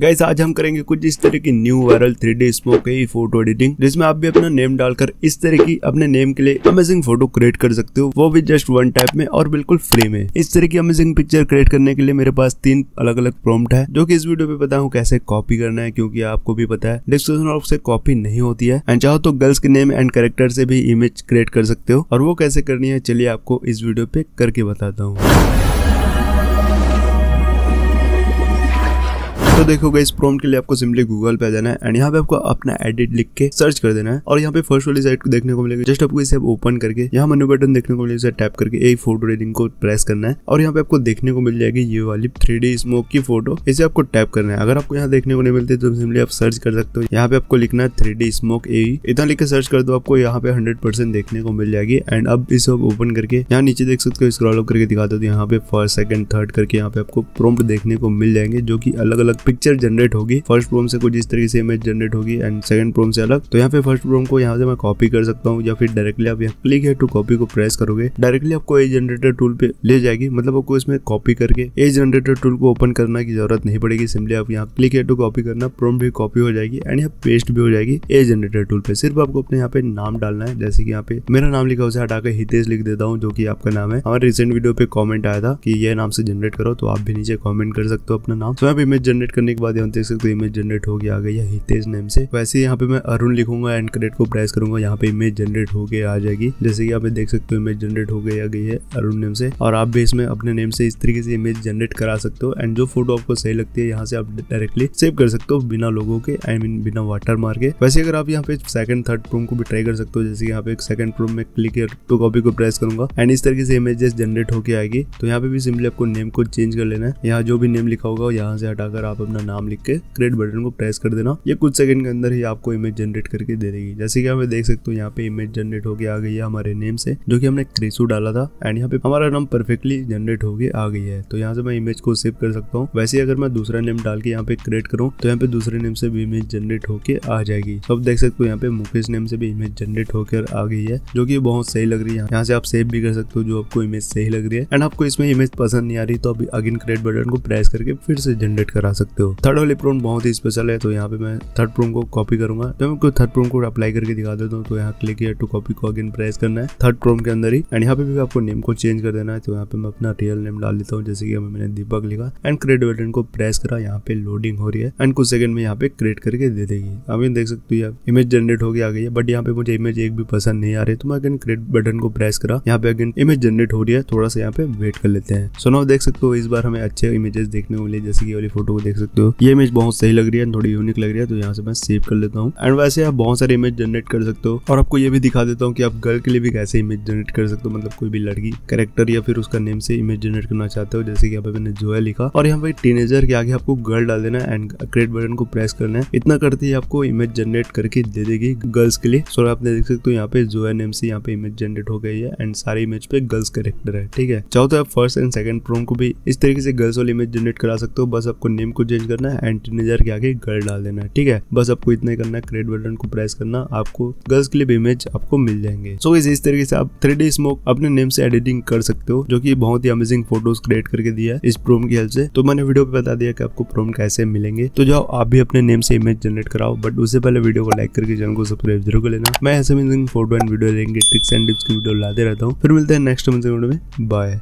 guys आज हम करेंगे कुछ इस तरह की new viral three D smoke photo editing जिसमें आप भी अपना नेम डालकर इस तरह की अपने नेम के लिए अमेजिंग फोटो क्रिएट कर सकते हो वो भी जस्ट वन टाइप में और बिल्कुल फ्री में इस तरह की अमेजिंग पिक्चर क्रिएट करने के लिए मेरे पास तीन अलग अलग प्रॉम्प्ट है जो की इस वीडियो में बताऊँ कैसे कॉपी करना है क्योंकि आपको भी पता है डिस्क्रिप्शन बॉक्स से कॉपी नहीं होती है एंड चाहो तो गर्ल्स के नेम एंड कैरेक्टर से भी इमेज क्रिएट कर सकते हो और वो कैसे करनी है चलिए आपको इस वीडियो पे करके बताता हूँ तो देखो इस प्रोम के लिए आपको सिंपली गूगल पे जाना है एंड यहाँ पे आपको अपना एडिट लिख के सर्च कर देना है और यहाँ पे फर्स्ट वाली साइट को देखने को मिलेगा जस्ट आपको इसे ओपन करके यहाँ मनी बटन देखने को मिलेगा टैप करके एक फोटो रेडिंग को प्रेस करना है और यहाँ पे आपको देखने को मिल जाएगी ये वाली थ्री स्मोक की फोटो इसे आपको टैप करना है अगर आपको यहाँ देखने को नहीं मिलती तो सिंपली आप सर्च कर सकते हो यहाँ पे आपको लिखना है थ्री स्मोक ए इतना लिख के सर्च कर दो आपको यहाँ पे हंड्रेड देखने को मिल जाएगी एंड अब इसे आप ओपन करके यहाँ नीचे देख सकते हो स्क्रॉल करके दिखाते दो यहाँ पे फर्स्ट सेकंड थर्ड करके यहाँ पे आपको प्रोम्प्ट देखने को मिल जाएंगे जो की अलग अलग पिक्चर जनरेट होगी फर्स्ट प्रोम से कुछ इस तरीके से इमेज जनरेट होगी एंड सेकंड प्रोम से अलग तो यहाँ पे फर्स्ट प्रोम को यहाँ से मैं कॉपी कर सकता हूँ या फिर डायरेक्टली आप यहाँ क्लिक है टू कॉपी को प्रेस करोगे डायरेक्टली आपको ए जनरेटर टूल पे ले जाएगी मतलब आपको इसमें कॉपी करके ए जनरेटर टूल को ओपन करना की जरूरत नहीं पड़ेगी सिंपली आप यहाँ क्लिक है टू कॉपी करना प्रोम भी कॉपी हो जाएगी एंड यहाँ पेस्ट भी हो जाएगी ए जनरेटर टूल पे सिर्फ आपको अपने यहाँ पे नाम डालना है जैसे कि यहाँ पे मेरा नाम लिखा उसे हटा हितेश लिख देता हूँ जो की आपका नाम है हमारे रिसेंट वीडियो पे कॉमेंट आया था कि यह नाम से जनरेट करो तो आप भी नीचे कॉमेंट कर सकते हो अपना नाम तो यहाँ पे इमेज जनरेट करने के बाद यहाँ देख सकते हो इमेज जनरेट हो गया आ गई है हितेश नेम से वैसे यहाँ पे मैं अरुण लिखूंगा एंड क्रेडिट को प्रेस करूंगा यहाँ पे इमेज जनरेट हो गया आ जाएगी जैसे कि यहाँ पे देख सकते हो इमेज जनरेट हो गया गई है अरुण नेम से और आप भी इसमें अपने नेम से इस तरीके से इमेज जनरेट करा सकते हो एंड जो फोटो आपको सही लगती है यहाँ से आप डायरेक्टली सेव कर सकते हो बिना लोगों के आई मीन बिना वाटर मार के वैसे अगर आप यहाँ पे सेकंड थर्ड प्रूम को भी ट्राई कर सकते हो जैसे यहाँ पे सेकंड प्रूम में क्लिक टू कॉपी को प्रेस करूंगा एंड इस तरीके से इमेजेस जनरेट होकर आएगी तो यहाँ पे भी सिंपली आपको नेम को चेंज कर लेना है यहाँ जो भी नेम लिखा होगा यहाँ से हटाकर आप अपना नाम लिख के क्रिएट बटन को प्रेस कर देना ये कुछ सेकंड के अंदर ही आपको इमेज जनरेट करके दे देगी जैसे कि आप देख सकते हो यहाँ पे इमेज जनरेट होके आ गई है हमारे नेम से जो कि हमने क्रिसू डाला था एंड यहाँ पे हमारा नाम परफेक्टली जनरेट होके आ गई है तो यहाँ से मैं इमेज को सेव कर सकता हूँ वैसे अगर मैं दूसरा नेम डाल के यहाँ पे क्रिएट करूँ तो यहाँ पे दूसरे नेम से भी इमेज जनरेट होके आ जाएगी तो आप देख सकते हो यहाँ पे मुकेश नेम से भी इमेज जनरेट होकर आ गई है जो की बहुत सही लग रही है यहाँ से आप सेव भी कर सकते हो जो आपको इमेज सही लग रही है एंड आपको इसमें इमेज पसंद नहीं आ रही तो आप अगेन क्रिएट बटन को प्रेस करके फिर से जनरेट करा सकते सकते हो थर्ड वाली प्रोम बहुत ही स्पेशल है तो यहाँ पे मैं थर्ड प्रोम को कॉपी करूंगा तो मैं थर्ड प्रोन को अप्लाई करके दिखा देता हूँ तो यहाँ क्लिक टू कॉपी को अगेन प्रेस करना है थर्ड प्रोम के अंदर ही एंड यहाँ पे भी आपको नेम को चेंज कर देना है तो यहाँ पे मैं अपना रियल नेम डाल लेता हूँ जैसे कि हमें मैंने दीपक लिखा एंड क्रेड बटन को प्रेस करा यहाँ पे लोडिंग हो रही है एंड कुछ सेकंड में यहाँ पे क्रिएट करके दे देगी अब देख सकते हो इमेज जनरेट होगी आ गई है बट यहाँ पे मुझे इमेज एक भी पसंद नहीं आ रही तो मैं अगेन क्रिएट बटन को प्रेस करा यहाँ पे अगेन इमेज जनरेट हो रही है थोड़ा सा यहाँ पे वेट कर लेते हैं सो देख सकते हो इस बार हमें अच्छे इमेजेस देखने को मिले जैसे कि वाली फोटो को देख सकते सकते हो ये इमेज बहुत सही लग रही है थोड़ी यूनिक लग रही है तो यहाँ से मैं सेव कर लेता हूँ एंड वैसे आप बहुत सारे इमेज जनरेट कर सकते हो और आपको ये भी दिखा देता हूँ कि आप गर्ल के लिए भी कैसे इमेज जनरेट कर सकते हो मतलब कोई भी लड़की कैरेक्टर या फिर उसका नेम से इमेज जनरेट करना चाहते हो जैसे कि यहाँ पे मैंने लिखा और यहाँ पे टीनेजर के आगे आपको गर्ल डाल देना एंड क्रेड बटन को प्रेस करना है इतना करते ही आपको इमेज जनरेट करके दे देगी गर्ल्स के लिए सो आप देख सकते हो यहाँ पे जोया नेम से यहाँ पे इमेज जनरेट हो गई है एंड सारी इमेज पे गर्ल्स करेक्टर है ठीक है चाहो तो आप फर्स्ट एंड सेकंड प्रोम को भी इस तरीके से गर्ल्स वाली इमेज जनरेट करा सकते हो बस आपको नेम को चेंज करना है एंटी टीनेजर के आगे गर्ल डाल देना है ठीक है बस आपको इतना ही करना है क्रेड बटन को प्रेस करना आपको गर्ल्स के लिए इमेज आपको मिल जाएंगे सो so, इस तरीके से आप थ्री स्मोक अपने नेम से एडिटिंग कर सकते हो जो की बहुत ही अमेजिंग फोटोज क्रिएट करके दिया है इस प्रोम की हेल्प से तो मैंने वीडियो पे बता दिया कि आपको प्रोम कैसे मिलेंगे तो जाओ आप भी अपने नेम से इमेज जनरेट कराओ बट उससे पहले वीडियो को लाइक करके चैनल को सब्सक्राइब जरूर कर लेना मैं ऐसे फोटो एंड वीडियो लेंगे ट्रिक्स एंड टिप्स की वीडियो लाते रहता हूँ फिर मिलते हैं नेक्स्ट में बाय